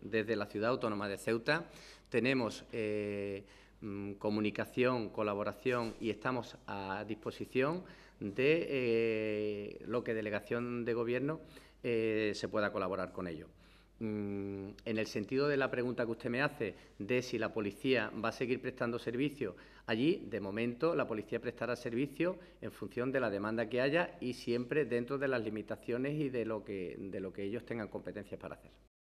Desde la ciudad autónoma de Ceuta tenemos eh, mm, comunicación, colaboración y estamos a disposición de eh, lo que delegación de gobierno eh, se pueda colaborar con ello. Mm, en el sentido de la pregunta que usted me hace de si la policía va a seguir prestando servicio, allí de momento la policía prestará servicio en función de la demanda que haya y siempre dentro de las limitaciones y de lo que ellos tengan competencias para hacer.